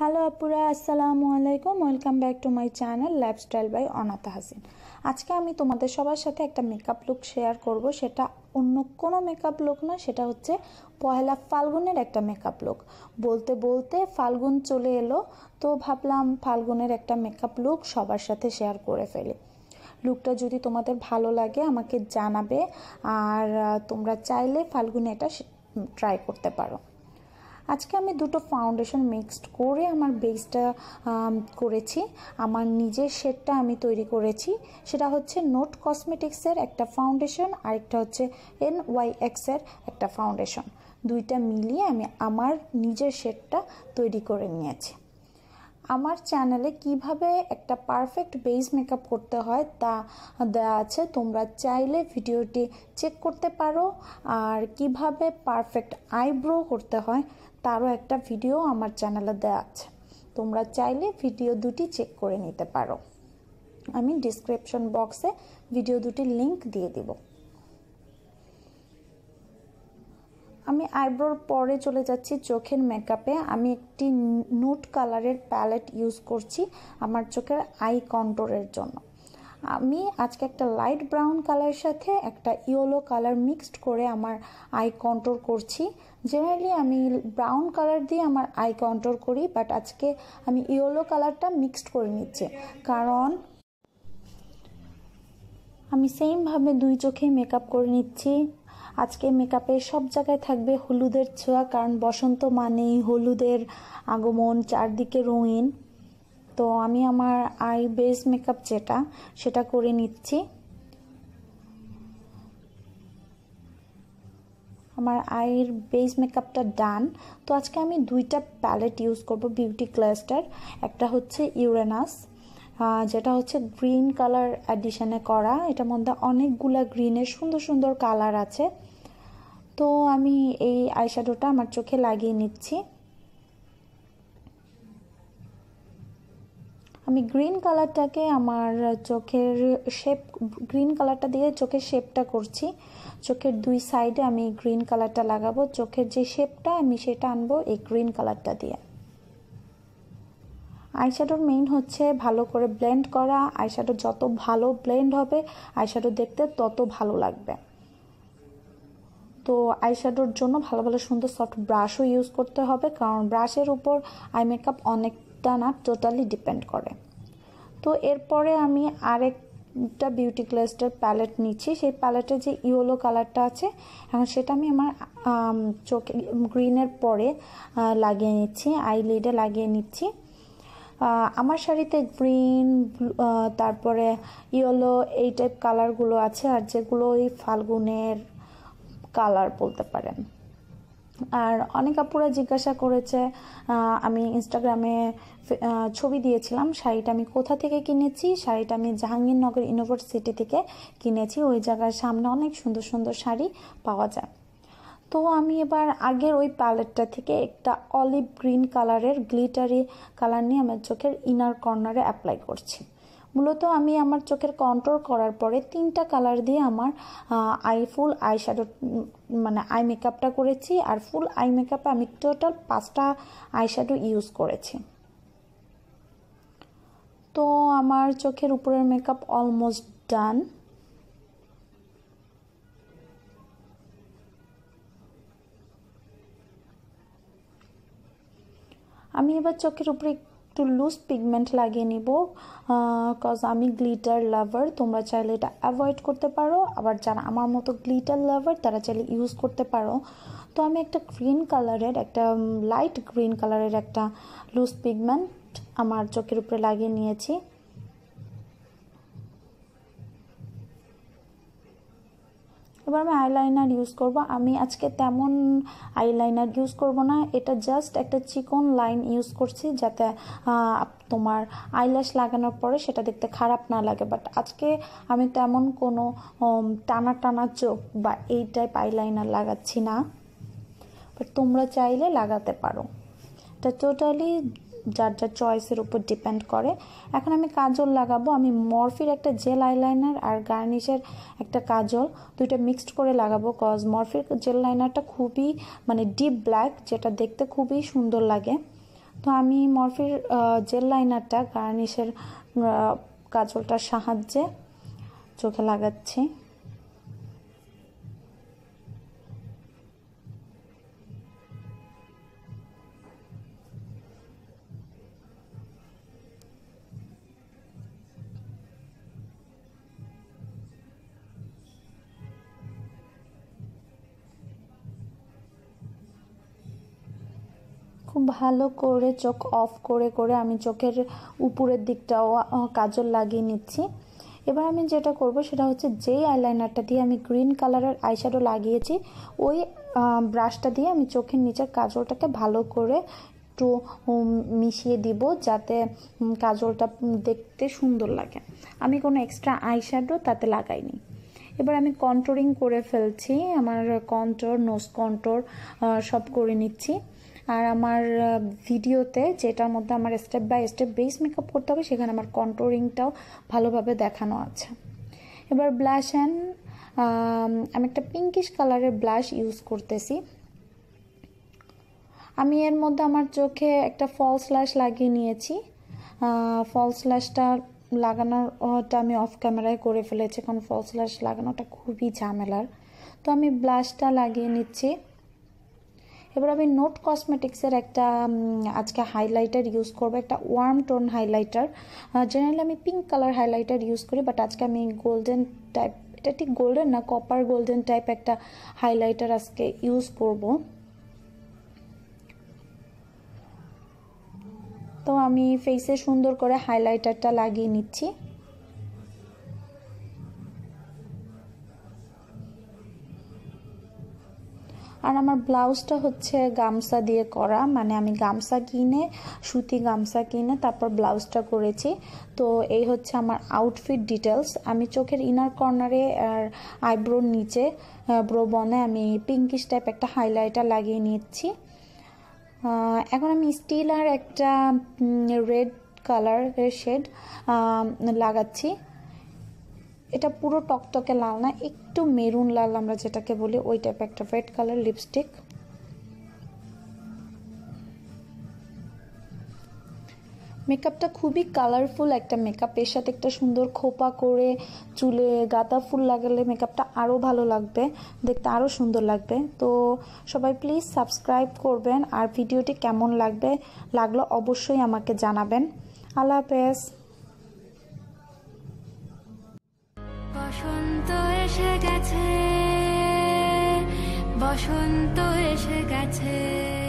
hello আপুরা আসসালামু আলাইকুম welcome back to my channel lifestyle by Anatha Hasin আজকে আমি তোমাদের সবার সাথে একটা মেকআপ লুক শেয়ার করব সেটা অন্য কোনো মেকআপ লুক না সেটা হচ্ছে পয়লা ফাল্গুনের একটা মেকআপ লুক বলতে বলতে ফাল্গুন চলে এলো তো ভাবলাম ফাল্গুনের একটা মেকআপ লুক সবার সাথে শেয়ার করে ফেলি লুকটা যদি তোমাদের ভালো লাগে আমাকে জানাবে আর তোমরা চাইলে ফাল্গুনে এটা ট্রাই করতে পারো আজকে আমি দুটো ফাউন্ডেশন মিক্সড করে আমার বেসটা করেছি আমার নিজের শেডটা আমি তৈরি করেছি সেটা হচ্ছে নোট কসমেটিক্সের একটা ফাউন্ডেশন আর একটা হচ্ছে এন ওয়াই এক্সের একটা ফাউন্ডেশন দুইটা মিলিয়ে আমি আমার নিজের শেডটা তৈরি করে নিয়েছি আমার চ্যানেলে কিভাবে একটা পারফেক্ট বেস মেকআপ করতে হয় তা দেওয়া আছে তোমরা চাইলে ভিডিওটি চেক করতে পারো আর কিভাবে পারফেক্ট আইব্রো করতে হয় তারও একটা ভিডিও আমার চ্যানেলে দেওয়া আছে তোমরা চাইলে ভিডিও দুটি চেক করে নিতে পারো আমি ডিসক্রিপশন বক্সে ভিডিও দুটির লিংক দিয়ে দিব আমি আইব্রোর পরে চলে যাচ্ছি চোখের মেকআপে আমি একটি নুট কালারের প্যালেট ইউজ করছি আমার চোখের আই কন্ট্রোলের জন্য আমি আজকে একটা লাইট ব্রাউন কালারের সাথে একটা ইয়েলো কালার মিক্সড করে আমার আই কন্ট্রোল করছি জেনারেলি আমি ব্রাউন কালার দিয়ে আমার আই কন্ট্রোল করি বাট আজকে আমি ইয়েলো কালারটা মিক্সড করে নিচ্ছি কারণ আমি সেমভাবে দুই চোখে মেকআপ করে নিচ্ছি আজকে মেকআপে সব জায়গায় থাকবে হলুদের ছোঁয়া কারণ বসন্ত মানেই হলুদের আগমন চারদিকে রঙিন তো আমি আমার আই বেস মেকআপ যেটা সেটা করে নিচ্ছি আমার আইয়ের বেস মেকআপটা ডান তো আজকে আমি দুইটা প্যালেট ইউজ করব বিউটি ক্লাস্টার একটা হচ্ছে ইউরেনাস যেটা হচ্ছে গ্রিন কালার অ্যাডিশানে করা এটার মধ্যে অনেকগুলা গ্রিনের সুন্দর সুন্দর কালার আছে তো আমি এই আইশ্যাডোটা আমার চোখে লাগিয়ে নিচ্ছি আমি গ্রিন কালারটাকে আমার চোখের শেপ গ্রিন কালারটা দিয়ে চোখের শেপটা করছি চোখের দুই সাইডে আমি গ্রিন কালারটা লাগাবো চোখের যে শেপটা আমি সেটা আনবো এই গ্রিন কালারটা দিয়ে আইশ্যাডোর মেইন হচ্ছে ভালো করে ব্লেন্ড করা আইশ্যাডো যত ভালো ব্লেন্ড হবে আইশ্যাডো দেখতে তত ভালো লাগবে তো আইশ্যাডোর জন্য ভালো ভালো সুন্দর সফট ব্রাশও ইউজ করতে হবে কারণ ব্রাশের উপর আই মেকআপ অনেক না টোটালি ডিপেন্ড করে তো এরপরে আমি আরেকটা বিউটি ক্লাস্টার প্যালেট নিচ্ছি সেই প্যালেটের যে ইয়েলো কালারটা আছে এখন সেটা আমি আমার চোখে গ্রিনের পরে লাগিয়ে নিচ্ছি আই লিডে লাগিয়ে নিচ্ছি আমার শাড়িতে গ্রিন তারপরে ইয়েলো এই টাইপ কালারগুলো আছে আর যেগুলো ওই ফাল্গুনের কালার বলতে পারেন আর অনেক আপুরা জিজ্ঞাসা করেছে আমি ইনস্টাগ্রামে ছবি দিয়েছিলাম শাড়িটা আমি কোথা থেকে কিনেছি শাড়িটা আমি জাহাঙ্গীরনগর ইউনিভার্সিটি থেকে কিনেছি ওই জায়গার সামনে অনেক সুন্দর সুন্দর শাড়ি পাওয়া যায় তো আমি এবার আগের ওই প্যালেটটা থেকে একটা অলিভ গ্রিন কালারের গ্লিটারি কালার নিয়ে আমার চোখের ইনার কর্নারে অ্যাপ্লাই করছি মূলত আমি আমার চোখের কন্ট্রোল করার পরে তিনটা কালার দিয়ে আমার আই ফুল আই শ্যাডো মানে আই মেকআপটা করেছি আর ফুল আই মেকআপে আমি টোটাল পাঁচটা আই শ্যাডো ইউজ করেছি তো আমার চোখের উপরের মেকআপ অলমোস্ট ডান আমি এবার চোখের উপরে একটু লুজ পিগমেন্ট লাগিয়ে নিব কজ আমি গ্লিটার লাভার তোমরা চাইলে এটা অ্যাভয়েড করতে পারো আবার যারা আমার মতো গ্লিটার লাভার তারা চাইলে ইউজ করতে পারো তো আমি একটা গ্রিন কালারের একটা লাইট গ্রিন কালারের একটা লুজ পিগমেন্ট আমার চোখের উপরে লাগিয়ে নিয়েছি এবার আমি আইলাইনার ইউজ করব আমি আজকে তেমন আইলাইনার ইউজ করব না এটা জাস্ট একটা চিকন লাইন ইউজ করছি যাতে তোমার আইল্যাশ লাগানোর পরে সেটা দেখতে খারাপ না লাগে বাট আজকে আমি তেমন কোনো টানা টানা চোখ বা এই টাইপ আইলাইনার লাগাচ্ছি না বাট তোমরা চাইলে লাগাতে পারো এটা টোটালি যার যার চয়েসের উপর ডিপেন্ড করে এখন আমি কাজল লাগাবো আমি মরফির একটা জেল আইলাইনার আর গার্নিশের একটা কাজল দুইটা মিক্সড করে লাগাবো কজ মরফির জেল লাইনারটা খুবই মানে ডিপ ব্ল্যাক যেটা দেখতে খুবই সুন্দর লাগে তো আমি মরফির জেল লাইনারটা গার্নিশের কাজলটার সাহায্যে চোখে লাগাচ্ছি খুব ভালো করে চোখ অফ করে করে আমি চোখের উপরের দিকটাও কাজল লাগিয়ে নিচ্ছি এবার আমি যেটা করব সেটা হচ্ছে যেই আইলাইনারটা দিয়ে আমি গ্রিন কালারের আইশ্যাডো লাগিয়েছি ওই ব্রাশটা দিয়ে আমি চোখের নিচের কাজলটাকে ভালো করে একটু মিশিয়ে দিব যাতে কাজলটা দেখতে সুন্দর লাগে আমি কোনো এক্সট্রা আইশ্যাডো তাতে লাগাইনি এবার আমি কন্ট্রোরিং করে ফেলছি আমার কন্ট্রোর নোজ কন্ট্রোর সব করে নিচ্ছি আর আমার ভিডিওতে যেটার মধ্যে আমার step by step base makeup করতে হবে সেখানে আমার কন্ট্রোলিংটাও ভালোভাবে দেখানো আছে এবার ব্লাশ অ্যান্ড আমি একটা পিঙ্কিশ কালারের ব্লাশ ইউজ করতেছি আমি এর মধ্যে আমার চোখে একটা ফলস ল্যাশ লাগিয়ে নিয়েছি ফলস ল্যাশটা লাগানোটা আমি অফ ক্যামেরায় করে ফেলেছি কারণ ফলস ল্যাশ লাগানোটা খুবই ঝামেলার তো আমি ব্লাশটা লাগিয়ে নিচ্ছি এবার আমি নোট কসমেটিক্সের একটা আজকে হাইলাইটার ইউজ করবো একটা ওয়ার্ম টোন হাইলাইটার জেনারেলি আমি পিঙ্ক কালার হাইলাইটার ইউজ করি বাট আজকে আমি গোল্ডেন টাইপ এটা ঠিক গোল্ডেন না কপার গোল্ডেন টাইপ একটা হাইলাইটার আজকে ইউজ করবো তো আমি ফেসে সুন্দর করে হাইলাইটারটা লাগিয়ে নিচ্ছি আর আমার ব্লাউজটা হচ্ছে গামছা দিয়ে করা মানে আমি গামছা কিনে সুতি গামছা কিনে তারপর ব্লাউজটা করেছি তো এই হচ্ছে আমার আউটফিট ডিটেলস আমি চোখের ইনার কর্নারে আর আইব্রোর নিচে ব্রো বনে আমি পিঙ্কিশ টাইপ একটা হাইলাইটার লাগিয়ে নিচ্ছি এখন আমি স্টিল আর একটা রেড কালারের শেড লাগাচ্ছি এটা পুরো টকটকে লাল না একটু মেরুন লাল আমরা যেটাকে বলি ওই টাইপ একটা রেড কালার লিপস্টিক মেকআপটা খুবই কালারফুল একটা মেকআপ এর সাথে একটা সুন্দর খোপা করে চুলে গাঁদা ফুল লাগালে মেকআপটা আরও ভালো লাগবে দেখতে আরও সুন্দর লাগবে তো সবাই প্লিজ সাবস্ক্রাইব করবেন আর ভিডিওটি কেমন লাগবে লাগলো অবশ্যই আমাকে জানাবেন আল্লাহ হাফেজ বসন্ত এসে গেছে বসন্ত এসে গেছে